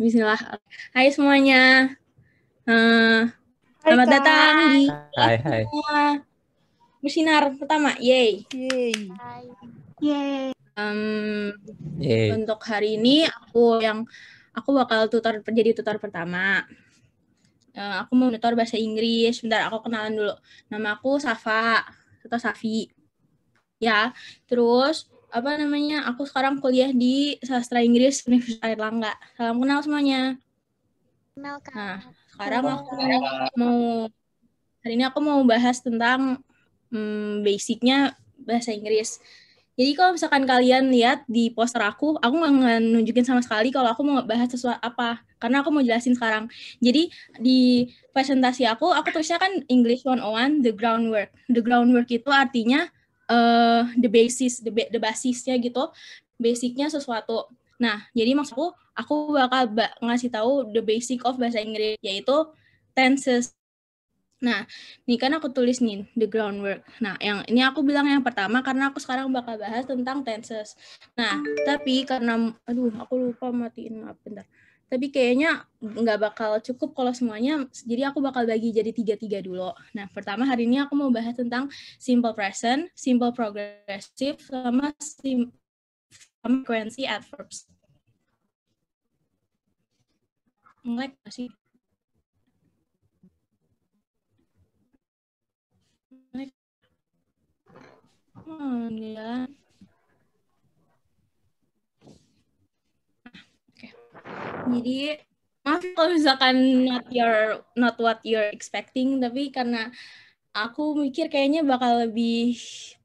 Bismillah. Hai semuanya. Uh, hai, selamat Kak. datang di Hai hai. Bersinar pertama. Yeay. Yeay. Yeay. Um, Yeay. untuk hari ini aku yang aku bakal tutor jadi tutor pertama. Uh, aku mau tutor bahasa Inggris. sebentar aku kenalan dulu. Nama aku Safa atau Safi. Ya, terus apa namanya? Aku sekarang kuliah di sastra Inggris Universitas Airlangga. Salam kenal semuanya. Kenal Kak. Nah, sekarang aku mau hari ini aku mau bahas tentang hmm, basicnya bahasa Inggris. Jadi kalau misalkan kalian lihat di poster aku, aku nggak nunjukin sama sekali kalau aku mau bahas sesuatu apa. Karena aku mau jelasin sekarang. Jadi di presentasi aku, aku tulisnya kan English 101, the groundwork. The groundwork itu artinya uh, the basis the, the basisnya gitu basicnya sesuatu nah jadi maksudku aku bakal ba ngasih tahu the basic of bahasa Inggris yaitu tenses Nah, ini kan aku tulis nih, the groundwork. Nah, yang ini aku bilang yang pertama karena aku sekarang bakal bahas tentang tenses. Nah, tapi karena, aduh, aku lupa matiin, maaf bentar tapi kayaknya nggak bakal cukup kalau semuanya. Jadi aku bakal bagi jadi tiga-tiga dulu. Nah, pertama hari ini aku mau bahas tentang simple present, simple progressive, sama sim frequency adverbs. Ngelag masih Ngelag. Hmm, ya. Jadi maaf kalau misalkan not your not what you're expecting, tapi karena aku mikir kayaknya bakal lebih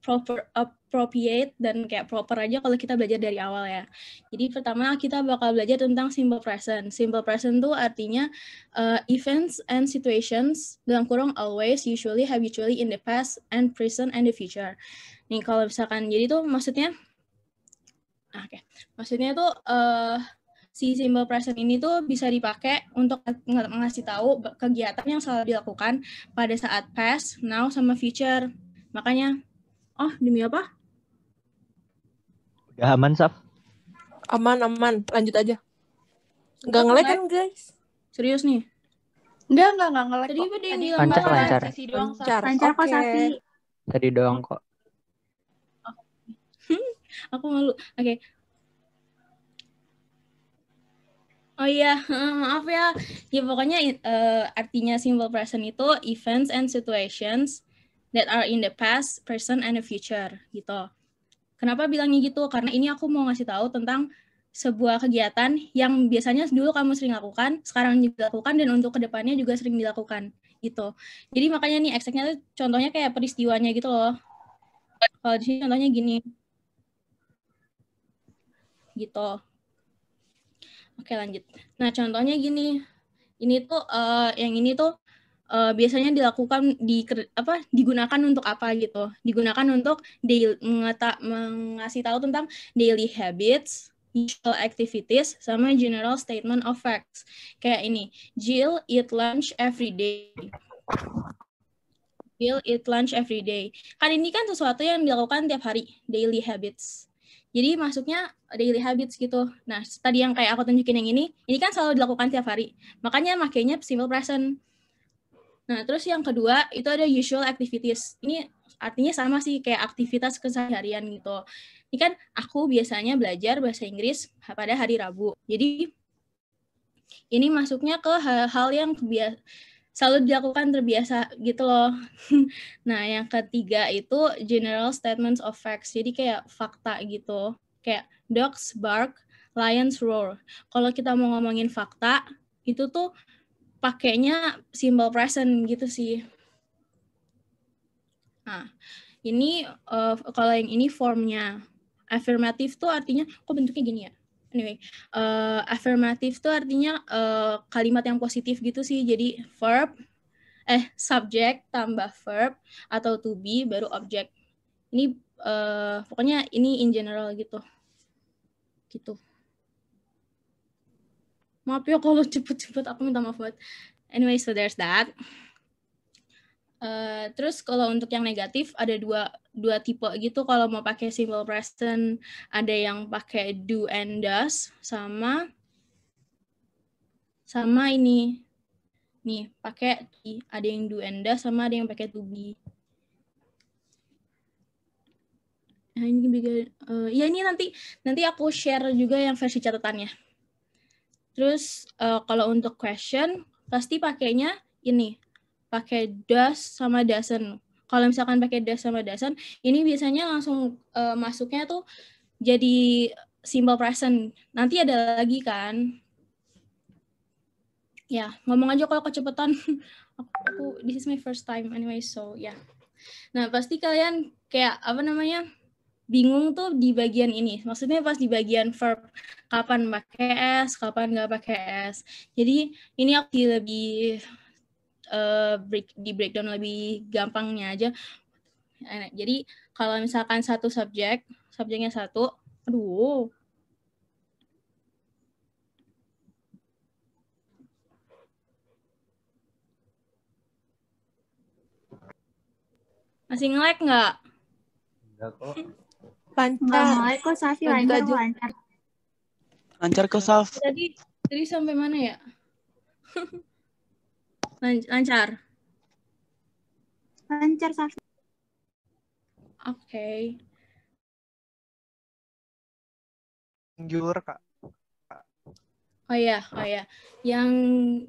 proper appropriate dan kayak proper aja kalau kita belajar dari awal ya. Jadi pertama kita bakal belajar tentang simple present. Simple present tuh artinya uh, events and situations dalam kurung always, usually, habitually in the past and present and the future. Nih kalau misalkan jadi tuh maksudnya ah, Oke, okay. maksudnya tuh uh, si simple present ini tuh bisa dipakai untuk ngasih tahu kegiatan yang selalu dilakukan pada saat past, now, sama future. Makanya, oh demi apa? Udah aman, Saf? Aman, aman. Lanjut aja. Nggak ngelag kan, guys? Serius nih? Enggak, enggak, enggak ngelag. Tadi apa yang Lancar, lancar. Doang, lancar, lancar okay. kok, Safi. Tadi doang kok. aku malu. Oke, okay. Oh iya, maaf ya. Ya pokoknya uh, artinya simple present itu events and situations that are in the past, present, and the future gitu. Kenapa bilangnya gitu? Karena ini aku mau ngasih tahu tentang sebuah kegiatan yang biasanya dulu kamu sering lakukan, sekarang dilakukan, dan untuk kedepannya juga sering dilakukan gitu. Jadi makanya nih ekseknya tuh contohnya kayak peristiwanya gitu loh. Kalau di sini contohnya gini. Gitu. Oke lanjut. Nah contohnya gini, ini tuh uh, yang ini tuh uh, biasanya dilakukan di apa digunakan untuk apa gitu? Digunakan untuk daily, mengata mengasih tahu tentang daily habits, usual activities, sama general statement of facts. Kayak ini, Jill eat lunch every day. Jill eat lunch every day. Kan ini kan sesuatu yang dilakukan tiap hari, daily habits. Jadi masuknya daily habits gitu. Nah, tadi yang kayak aku tunjukin yang ini, ini kan selalu dilakukan tiap hari. Makanya makainya simple present. Nah, terus yang kedua itu ada usual activities. Ini artinya sama sih kayak aktivitas keseharian gitu. Ini kan aku biasanya belajar bahasa Inggris pada hari Rabu. Jadi ini masuknya ke hal-hal yang biasa selalu dilakukan terbiasa gitu loh. nah, yang ketiga itu general statements of facts. Jadi kayak fakta gitu. Kayak dogs bark, lions roar. Kalau kita mau ngomongin fakta, itu tuh pakainya simple present gitu sih. Nah, ini uh, kalau yang ini formnya affirmative tuh artinya kok bentuknya gini ya? anyway, uh, affirmative tuh artinya uh, kalimat yang positif gitu sih. Jadi verb eh subject tambah verb atau to be baru object. Ini uh, pokoknya ini in general gitu. Gitu. Maaf ya kalau cepet-cepet aku minta maaf banget. Anyway, so there's that. Eh, terus kalau untuk yang negatif ada dua dua tipe gitu kalau mau pakai simple present ada yang pakai do and does sama sama ini nih pakai ada yang do and does sama ada yang pakai to be nah ini juga uh, ya ini nanti nanti aku share juga yang versi catatannya terus uh, kalau untuk question pasti pakainya ini pakai das sama dasen. Kalau misalkan pakai das sama dasen, ini biasanya langsung uh, masuknya tuh jadi simple present. Nanti ada lagi kan? Ya, ngomong aja kalau kecepatan. aku, aku this is my first time anyway, so ya. Yeah. Nah, pasti kalian kayak apa namanya? bingung tuh di bagian ini. Maksudnya pas di bagian verb kapan pakai s, kapan nggak pakai s. Jadi ini aku lebih Eh, break di breakdown lebih gampangnya aja. Eh, jadi kalau misalkan satu subjek, subjeknya satu, aduh. Masih ngelag nggak? Enggak kok. Lancar. Ngelag kok Safi lancar lancar. Lancar kok Saf. Tadi tadi sampai mana ya? Lancar. Lancar, Safi. Oke. Okay. Jujur, Kak. Oh iya, oh iya. Yang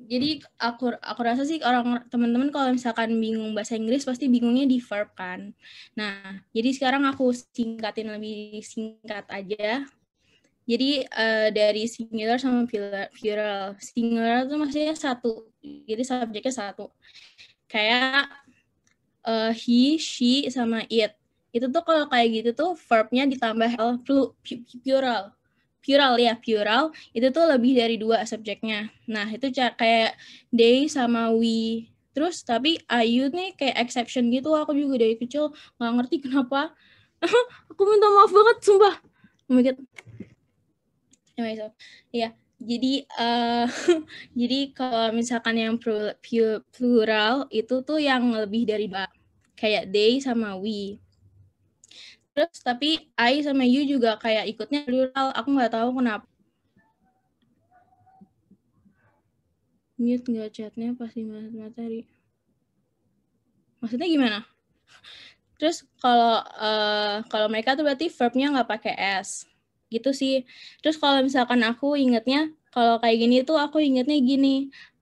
jadi aku aku rasa sih orang teman-teman kalau misalkan bingung bahasa Inggris pasti bingungnya di verb kan. Nah, jadi sekarang aku singkatin lebih singkat aja jadi uh, dari singular sama plural singular itu maksudnya satu jadi subjeknya satu kayak uh, he she sama it itu tuh kalau kayak gitu tuh verbnya ditambah l plural plural ya plural itu tuh lebih dari dua subjeknya nah itu kayak they sama we terus tapi ayu nih kayak exception gitu aku juga dari kecil nggak ngerti kenapa aku minta maaf banget sumpah oh my God anyway so ya yeah. jadi uh, jadi kalau misalkan yang plural itu tuh yang lebih dari dua kayak they sama we terus tapi I sama you juga kayak ikutnya plural aku nggak tahu kenapa mute nggak chatnya pasti materi maksudnya gimana terus kalau uh, kalau mereka tuh berarti verbnya nggak pakai s gitu sih. Terus kalau misalkan aku ingetnya kalau kayak gini tuh aku ingetnya gini,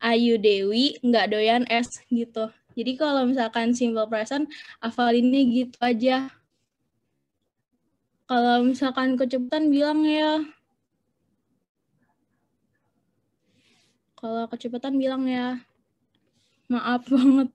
Ayu Dewi nggak doyan es gitu. Jadi kalau misalkan simple present, hafalinnya gitu aja. Kalau misalkan kecepatan bilang ya. Kalau kecepatan bilang ya. Maaf banget.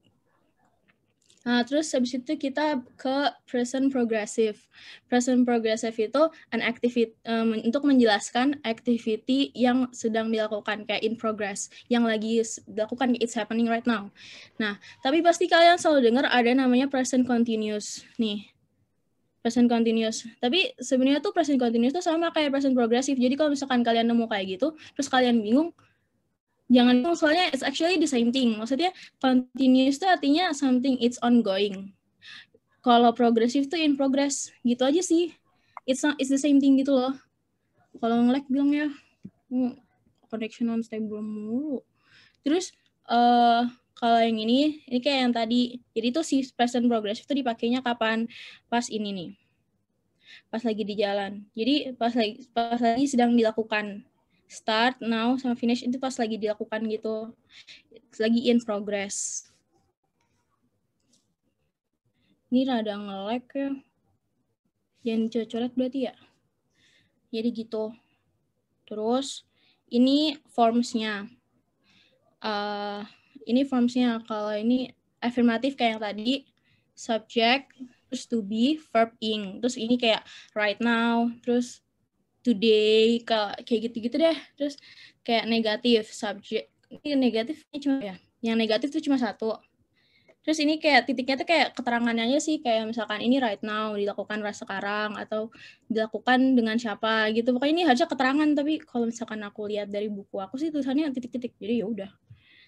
Nah, terus habis itu kita ke present progressive. Present progressive itu an activity um, untuk menjelaskan activity yang sedang dilakukan kayak in progress, yang lagi dilakukan it's happening right now. Nah, tapi pasti kalian selalu dengar ada namanya present continuous nih. Present continuous. Tapi sebenarnya tuh present continuous tuh sama kayak present progressive. Jadi kalau misalkan kalian nemu kayak gitu, terus kalian bingung, jangan soalnya it's actually the same thing. Maksudnya continuous itu artinya something it's ongoing. Kalau progressive itu in progress. Gitu aja sih. It's not, it's the same thing gitu loh. Kalau ngelag bilang ya hmm, connection unstable mulu. Terus uh, kalau yang ini, ini kayak yang tadi. Jadi itu si present progressive itu dipakainya kapan? Pas ini nih. Pas lagi di jalan. Jadi pas lagi pas lagi sedang dilakukan start now sama finish itu pas lagi dilakukan gitu lagi in progress ini rada ngelek ya jangan coret-coret berarti ya jadi gitu terus ini formsnya uh, ini formsnya kalau ini afirmatif kayak yang tadi subject terus to be verb ing terus ini kayak right now terus today kayak gitu-gitu deh terus kayak negatif subjek iya, ini negatifnya cuma ya yang negatif tuh cuma satu terus ini kayak titiknya tuh kayak keterangannya aja sih kayak misalkan ini right now dilakukan sekarang atau dilakukan dengan siapa gitu pokoknya ini harusnya keterangan tapi kalau misalkan aku lihat dari buku aku sih tulisannya titik-titik jadi ya udah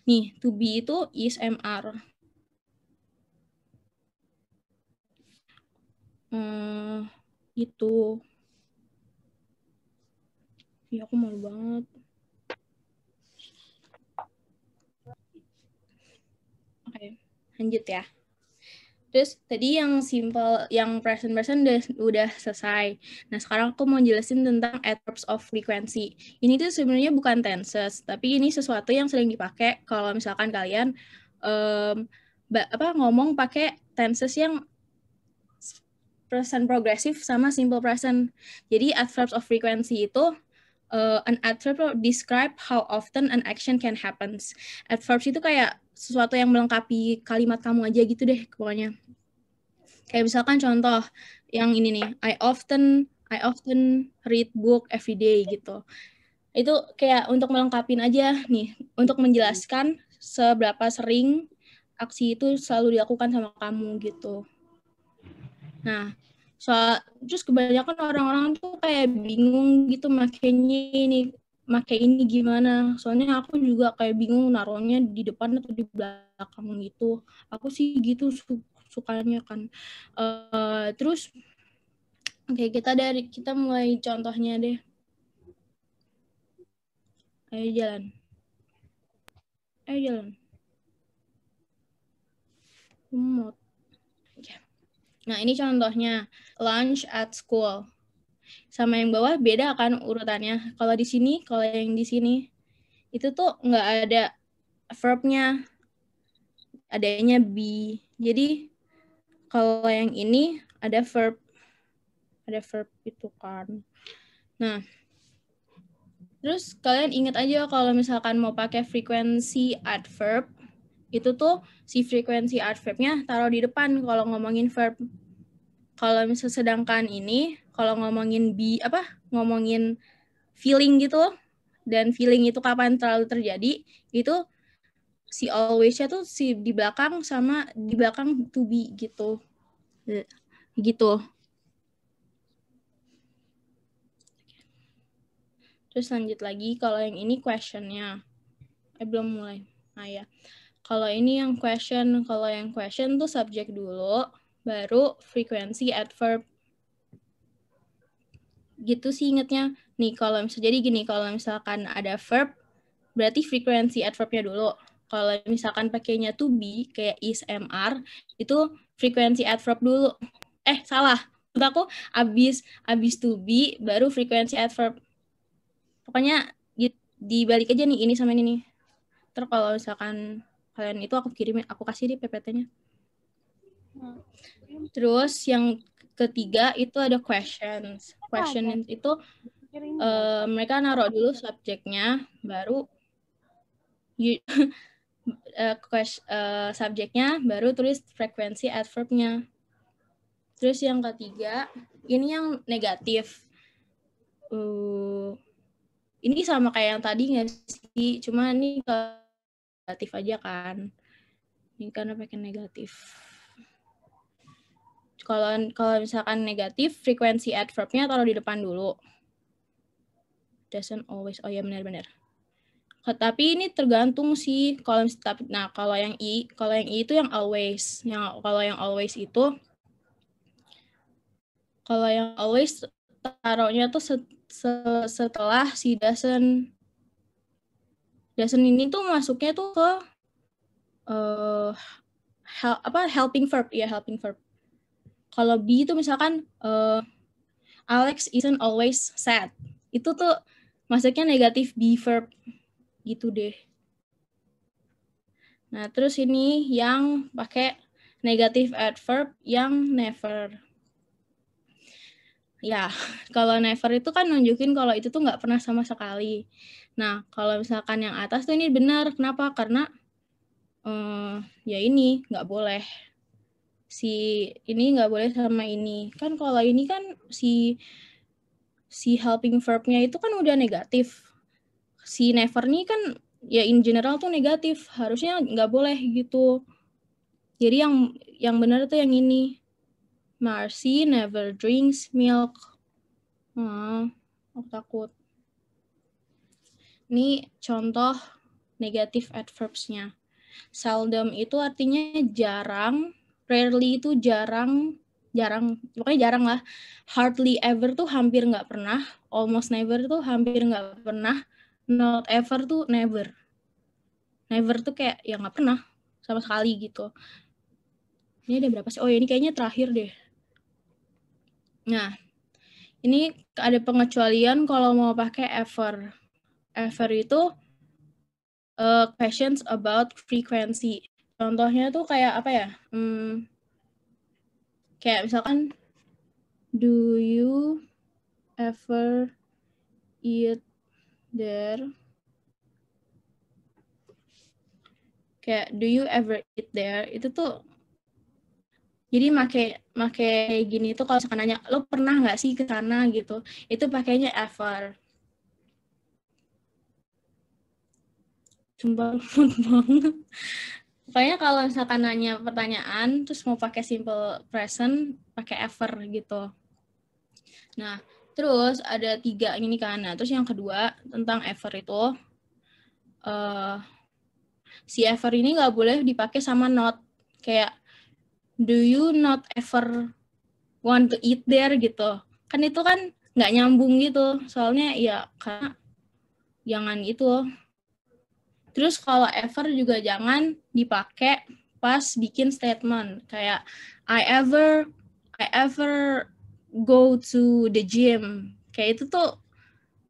nih to be itu is mr hmm, itu iya aku malu banget oke lanjut ya Terus tadi yang simple, yang present present udah, udah selesai. Nah sekarang aku mau jelasin tentang adverbs of frequency. Ini tuh sebenarnya bukan tenses, tapi ini sesuatu yang sering dipakai kalau misalkan kalian um, apa ngomong pakai tenses yang present progressive sama simple present. Jadi adverbs of frequency itu uh, an adverb describe how often an action can happens. Adverbs itu kayak sesuatu yang melengkapi kalimat kamu aja gitu deh pokoknya. Kayak misalkan contoh yang ini nih, I often I often read book every day gitu. Itu kayak untuk melengkapin aja nih, untuk menjelaskan seberapa sering aksi itu selalu dilakukan sama kamu gitu. Nah, soal terus kebanyakan orang-orang tuh kayak bingung gitu makainya ini makai ini gimana soalnya aku juga kayak bingung naruhnya di depan atau di belakang gitu aku sih gitu su sukanya kan uh, terus oke okay, kita dari kita mulai contohnya deh ayo jalan ayo jalan mau Nah, ini contohnya lunch at school. Sama yang bawah beda kan urutannya. Kalau di sini, kalau yang di sini itu tuh nggak ada verbnya, adanya be. Jadi kalau yang ini ada verb, ada verb itu kan. Nah, terus kalian ingat aja kalau misalkan mau pakai frequency adverb, itu tuh si frekuensi art taruh di depan kalau ngomongin verb. Kalau misalnya sedangkan ini kalau ngomongin be apa ngomongin feeling gitu dan feeling itu kapan terlalu terjadi itu si always-nya tuh si di belakang sama di belakang to be gitu. Gitu. Terus lanjut lagi kalau yang ini questionnya. Eh belum mulai. Nah ya. Kalau ini yang question, kalau yang question tuh subjek dulu, baru frekuensi adverb. Gitu sih ingetnya. Nih kalau misalnya jadi gini, kalau misalkan ada verb, berarti frekuensi adverbnya dulu. Kalau misalkan pakainya to be kayak is am, are, itu frekuensi adverb dulu. Eh salah, menurut aku abis abis to be baru frekuensi adverb. Pokoknya dibalik aja nih ini sama ini nih. Terus kalau misalkan kalian itu aku kirimin aku kasih di PPT-nya hmm. terus yang ketiga itu ada questions question itu uh, mereka naruh dulu subjeknya baru you, uh, uh, subjeknya baru tulis frekuensi adverbnya terus yang ketiga ini yang negatif uh, ini sama kayak yang tadi nggak sih cuma ini kalau negatif aja kan ini karena efeknya negatif kalau kalau misalkan negatif frekuensi adverbnya taruh di depan dulu doesn't always oh ya benar-benar tapi ini tergantung sih kalau nah kalau yang i kalau yang i itu yang always yang kalau yang always itu kalau yang always taruhnya tuh setelah si doesn't Dasen ini tuh masuknya tuh ke uh, hel apa helping verb ya helping verb. Kalau B itu misalkan uh, Alex isn't always sad. Itu tuh masuknya negatif B verb gitu deh. Nah, terus ini yang pakai negatif adverb yang never. Ya, kalau never itu kan nunjukin kalau itu tuh nggak pernah sama sekali. Nah, kalau misalkan yang atas tuh ini benar. Kenapa? Karena um, ya ini nggak boleh. Si ini nggak boleh sama ini. Kan kalau ini kan si si helping verbnya itu kan udah negatif. Si never nih kan ya in general tuh negatif. Harusnya nggak boleh gitu. Jadi yang yang benar tuh yang ini. Marcy never drinks milk. Hmm, aku takut. Ini contoh negatif adverbs-nya. Seldom itu artinya jarang, rarely itu jarang, jarang, pokoknya jarang lah. Hardly ever tuh hampir nggak pernah, almost never tuh hampir nggak pernah, not ever tuh never. Never tuh kayak ya nggak pernah sama sekali gitu. Ini ada berapa sih? Oh ya ini kayaknya terakhir deh. Nah, ini ada pengecualian kalau mau pakai ever. Ever itu uh, questions about frequency. Contohnya tuh kayak apa ya? Hmm, kayak misalkan, do you ever eat there? Kayak do you ever eat there? Itu tuh jadi make make gini tuh kalau misalkan nanya lo pernah nggak sih ke sana gitu itu pakainya ever sumpah banget Pokoknya kalau misalkan nanya pertanyaan, terus mau pakai simple present, pakai ever gitu. Nah, terus ada tiga ini kan. Nah, terus yang kedua tentang ever itu, uh, si ever ini nggak boleh dipakai sama not. Kayak do you not ever want to eat there gitu kan itu kan nggak nyambung gitu soalnya ya karena jangan itu terus kalau ever juga jangan dipakai pas bikin statement kayak I ever I ever go to the gym kayak itu tuh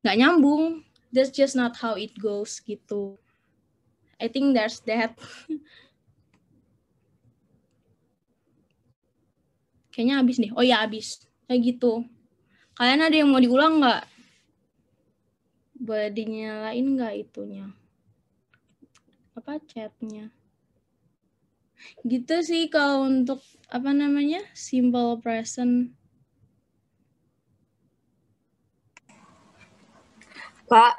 nggak nyambung that's just not how it goes gitu I think there's that kayaknya habis deh oh ya habis kayak gitu kalian ada yang mau diulang nggak boleh dinyalain nggak itunya apa chatnya gitu sih kalau untuk apa namanya simple present pak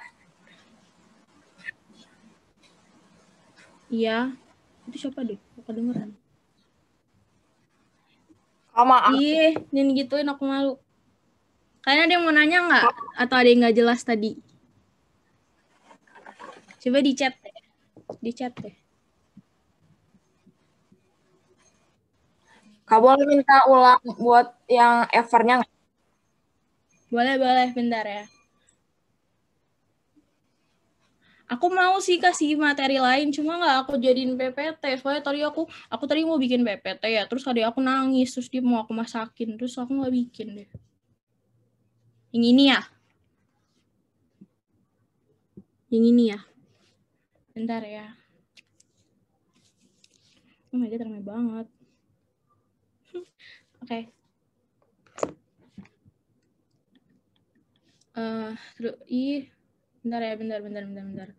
iya itu siapa deh kedengeran sama aku. Iya, jangan gituin aku malu. Kalian ada yang mau nanya nggak? Atau ada yang nggak jelas tadi? Coba di chat deh. Di chat deh. Kak boleh minta ulang buat yang evernya nggak? Boleh, boleh. Bentar ya. aku mau sih kasih materi lain cuma nggak aku jadiin PPT soalnya tadi aku aku tadi mau bikin PPT ya terus tadi aku nangis terus dia mau aku masakin terus aku nggak bikin deh yang ini ya yang ini ya bentar ya oh my god ramai banget oke okay. uh, eh, terus ih bentar ya bentar bentar bentar bentar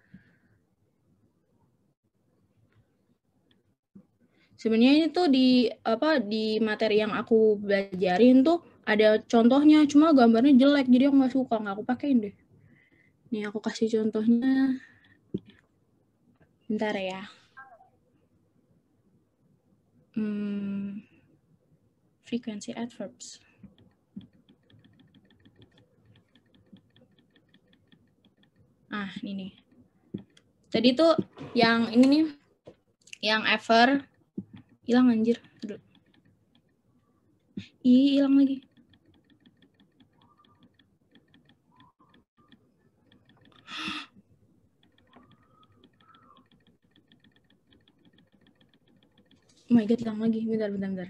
Sebenarnya ini tuh di apa di materi yang aku belajarin tuh ada contohnya, cuma gambarnya jelek jadi aku nggak suka nggak aku pakein deh. ini aku kasih contohnya. Bentar ya. Hmm, frequency adverbs. Ah, ini nih. Tadi tuh yang ini nih, yang ever, hilang anjir Aduh. Ih, hilang lagi. Oh my god, hilang lagi. Bentar, bentar, bentar.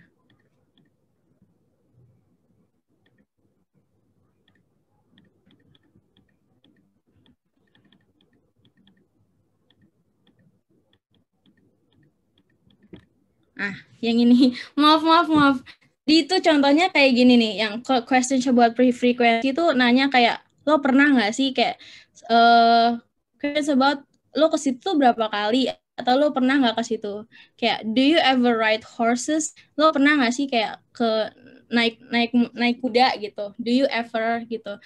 yang ini. Maaf, maaf, maaf. Di itu contohnya kayak gini nih, yang question pre frequency itu nanya kayak, lo pernah nggak sih kayak, uh, eh, question about lo ke situ berapa kali, atau lo pernah nggak ke situ? Kayak, do you ever ride horses? Lo pernah nggak sih kayak ke naik naik naik kuda gitu? Do you ever gitu?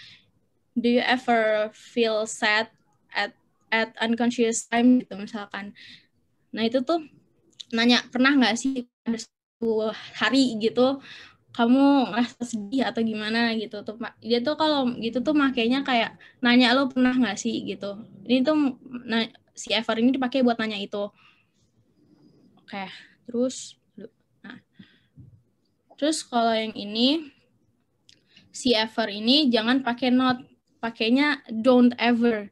Do you ever feel sad at at unconscious time gitu misalkan? Nah itu tuh nanya pernah nggak sih ada satu hari gitu kamu ngerasa sedih atau gimana gitu tuh dia tuh kalau gitu tuh makainya kayak nanya lo pernah nggak sih gitu ini tuh nah, si Ever ini dipakai buat nanya itu oke terus nah terus kalau yang ini si ever ini jangan pakai not pakainya don't ever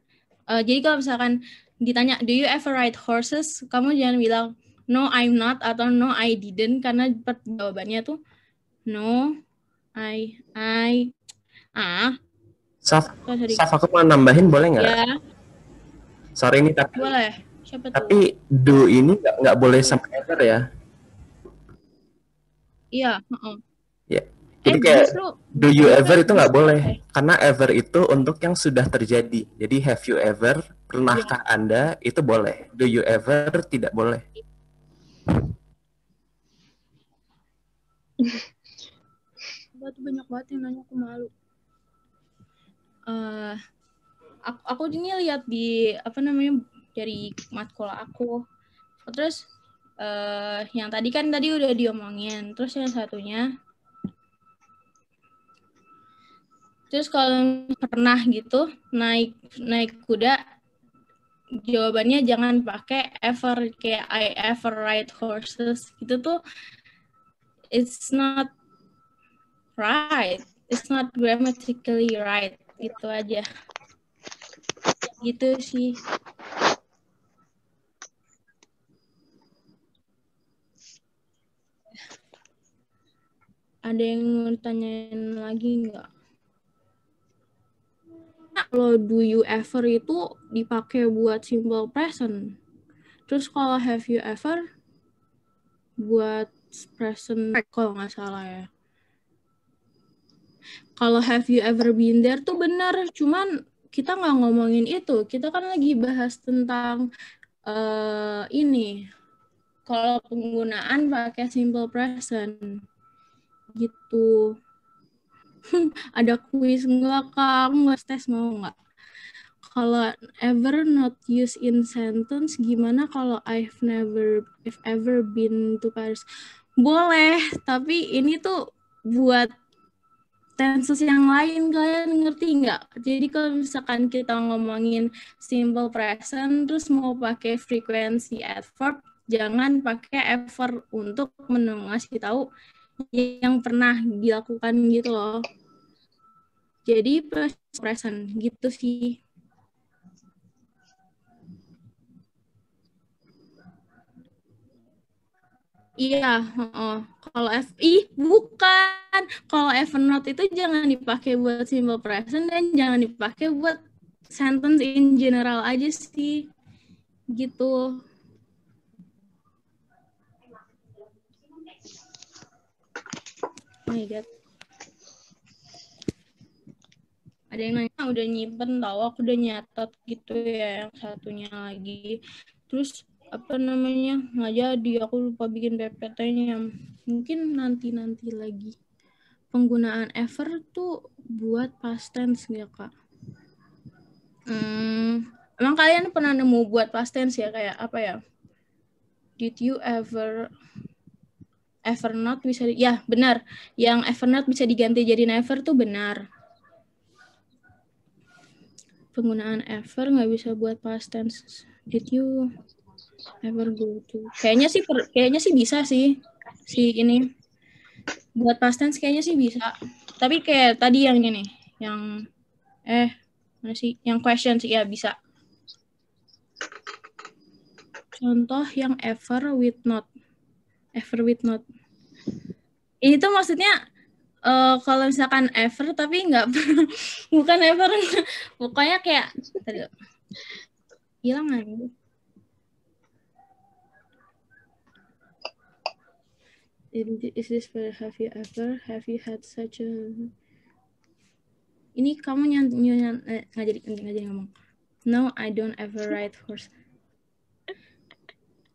uh, jadi kalau misalkan ditanya do you ever ride horses kamu jangan bilang no I'm not atau no I didn't karena jawabannya tuh no I I ah Saf, oh, Saf aku mau nambahin boleh nggak? Ya. Sorry ini tapi boleh. Siapa tapi do ini nggak boleh sampai ever ya? Iya. Uh -uh. Ya. Eh, Jadi eh, kayak justru, do you ever itu nggak boleh okay. karena ever itu untuk yang sudah terjadi. Jadi have you ever pernahkah yeah. anda itu boleh. Do you ever tidak boleh. Batu banyak banget yang nanya aku malu. Uh, aku, aku ini lihat di apa namanya dari matkul aku. Terus uh, yang tadi kan tadi udah diomongin. Terus yang satunya Terus kalau pernah gitu naik naik kuda jawabannya jangan pakai ever kayak I ever ride horses gitu tuh it's not right it's not grammatically right gitu aja gitu sih ada yang mau tanyain lagi nggak kalau do you ever itu dipakai buat simple present terus kalau have you ever buat present kalau nggak salah ya kalau have you ever been there tuh benar cuman kita nggak ngomongin itu kita kan lagi bahas tentang uh, ini kalau penggunaan pakai simple present gitu ada kuis nggak kak? Aku nggak tes mau nggak? Kalau ever not use in sentence, gimana kalau I've never, I've ever been to Paris? Boleh, tapi ini tuh buat tenses yang lain kalian ngerti nggak? Jadi kalau misalkan kita ngomongin simple present terus mau pakai frequency adverb, jangan pakai ever untuk ngasih tahu yang pernah dilakukan gitu loh. Jadi present gitu sih. Iya, oh. kalau F, ih bukan. Kalau F not itu jangan dipakai buat simple present dan jangan dipakai buat sentence in general aja sih. Gitu. my iya, ada yang nanya udah nyimpen tau aku udah nyatet gitu ya yang satunya lagi terus apa namanya nggak jadi aku lupa bikin PPT-nya mungkin nanti nanti lagi penggunaan ever tuh buat past tense ya kak hmm, emang kalian pernah nemu buat past tense ya kayak apa ya did you ever Evernote bisa di, ya benar yang Evernote bisa diganti jadi Never tuh benar penggunaan ever nggak bisa buat past tense did you ever go to kayaknya sih per, kayaknya sih bisa sih si ini buat past tense kayaknya sih bisa tapi kayak tadi yang ini yang eh mana sih yang question sih ya bisa contoh yang ever with not ever with not ini tuh maksudnya uh, kalau misalkan ever tapi nggak bukan ever pokoknya kayak hilang lagi Is this for have you ever have you had such a ini kamu nyan nyan eh, ngajari ngajari ngomong no I don't ever ride horse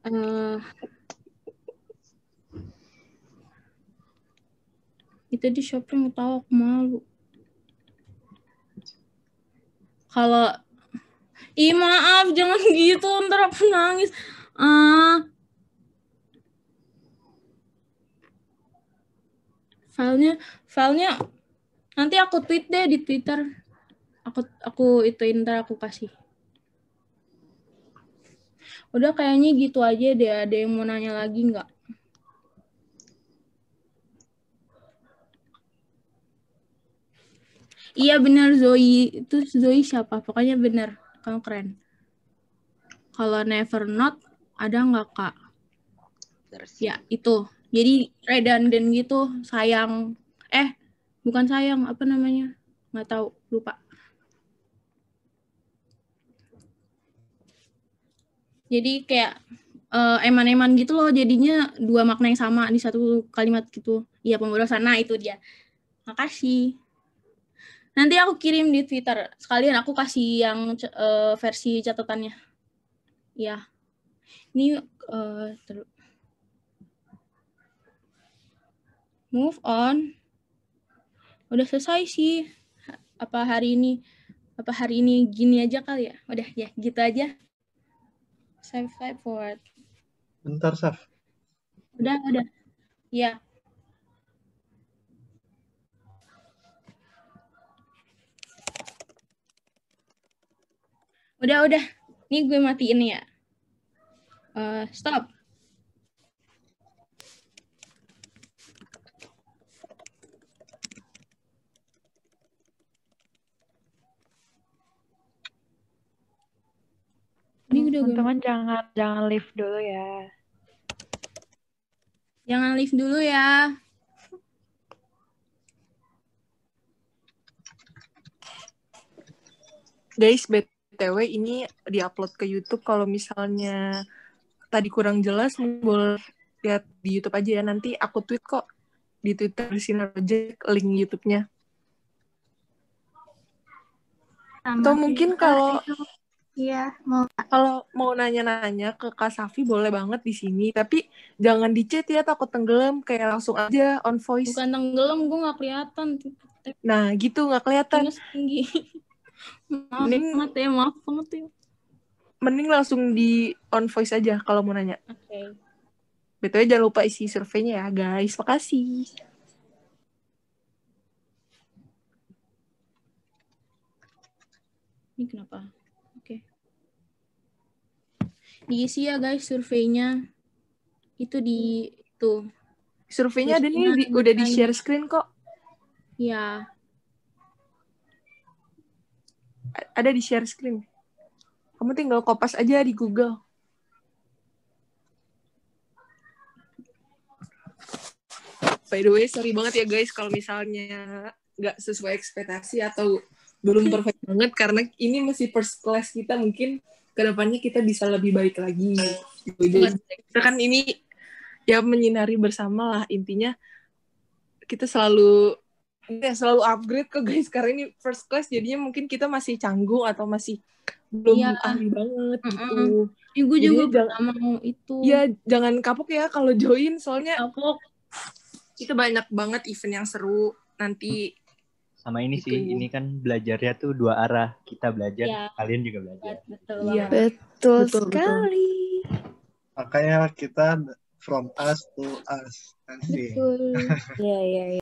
uh, itu di shopping tahu aku malu kalau ih maaf jangan gitu ntar aku nangis ah filenya filenya nanti aku tweet deh di twitter aku aku itu ntar aku kasih udah kayaknya gitu aja deh ada yang mau nanya lagi nggak Iya bener Zoe itu Zoe siapa? Pokoknya bener kamu keren. Kalau Never Not ada nggak kak? Terus. Ya itu. Jadi redundant gitu sayang. Eh bukan sayang apa namanya? Nggak tahu lupa. Jadi kayak eh, eman-eman uh, gitu loh jadinya dua makna yang sama di satu kalimat gitu. Iya pemborosan. Nah itu dia. Makasih. Nanti aku kirim di Twitter. Sekalian aku kasih yang uh, versi catatannya. Ya. Ini uh, eh, terus. Move on. Udah selesai sih. Apa hari ini? Apa hari ini gini aja kali ya? Udah ya, gitu aja. Save, save forward. Bentar, Saf. Udah, udah. Ya. Udah, udah. Ini gue matiin ya. Uh, stop. Ini udah teman-teman jangan jangan live dulu ya. Jangan live dulu ya. Guys, bet BTW ini diupload ke YouTube kalau misalnya tadi kurang jelas boleh lihat di YouTube aja ya nanti aku tweet kok di Twitter Sinar Project link YouTube-nya. Atau mungkin kalau Iya, mau. Kalau mau nanya-nanya ke Kak Safi boleh banget di sini, tapi jangan di chat ya takut tenggelam, kayak langsung aja on voice. Bukan tenggelam, gue nggak kelihatan. Nah, gitu nggak kelihatan. mending banget ya maaf banget ya mending langsung di on voice aja kalau mau nanya oke okay. btw jangan lupa isi surveinya ya guys makasih ini kenapa oke okay. diisi ya guys surveinya itu di tuh surveinya ada nih udah di share screen kok ya ada di share screen. Kamu tinggal kopas aja di Google. By the way, sorry banget ya guys kalau misalnya nggak sesuai ekspektasi atau belum perfect banget karena ini masih first class kita mungkin kedepannya kita bisa lebih baik lagi. kita kan ini ya menyinari bersama lah intinya kita selalu ya, selalu upgrade ke guys karena ini first class jadinya mungkin kita masih canggung atau masih belum ya. ahli banget mm -mm. gitu. Ya, gue juga jangan mau itu. Ya jangan kapok ya kalau join soalnya kapok. Kita banyak banget event yang seru nanti. Sama ini gitu. sih, ini kan belajarnya tuh dua arah. Kita belajar, ya. kalian juga belajar. Betul. Ya. Betul, betul sekali. Betul. Makanya kita from us to us nanti. Betul. Iya, iya, iya.